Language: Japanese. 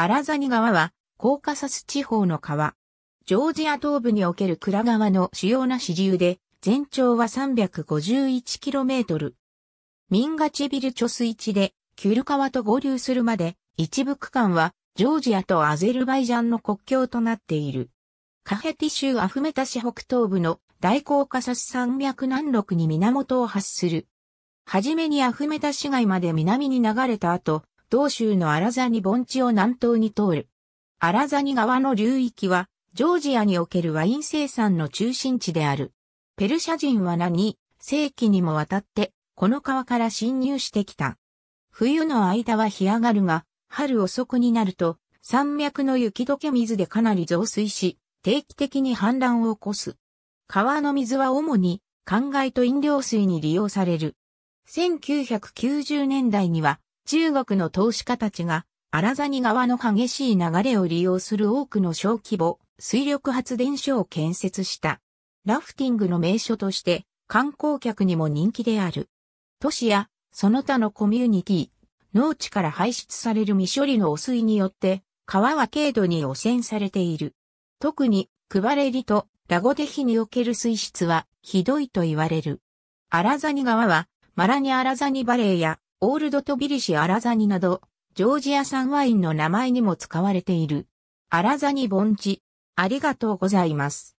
アラザニ川は、コーカサス地方の川。ジョージア東部におけるクラ川の主要な支流で、全長は 351km。ミンガチビル貯水池で、キュル川と合流するまで、一部区間は、ジョージアとアゼルバイジャンの国境となっている。カヘティ州アフメタ市北東部の大コーカサス山脈南麓に源を発する。はじめにアフメタ市街まで南に流れた後、同州のアラザニ盆地を南東に通る。アラザニ川の流域は、ジョージアにおけるワイン生産の中心地である。ペルシャ人は何世紀にもわたって、この川から侵入してきた。冬の間は干上がるが、春遅くになると、山脈の雪解け水でかなり増水し、定期的に氾濫を起こす。川の水は主に、灌漑と飲料水に利用される。1990年代には、中国の投資家たちが、荒谷川の激しい流れを利用する多くの小規模水力発電所を建設した。ラフティングの名所として観光客にも人気である。都市やその他のコミュニティ、農地から排出される未処理の汚水によって川は軽度に汚染されている。特にクバレリとラゴデヒにおける水質はひどいと言われる。アラザニ川はマラニアラザニバレーやオールドトビリシアラザニなど、ジョージア産ワインの名前にも使われている。アラザニ盆地。ありがとうございます。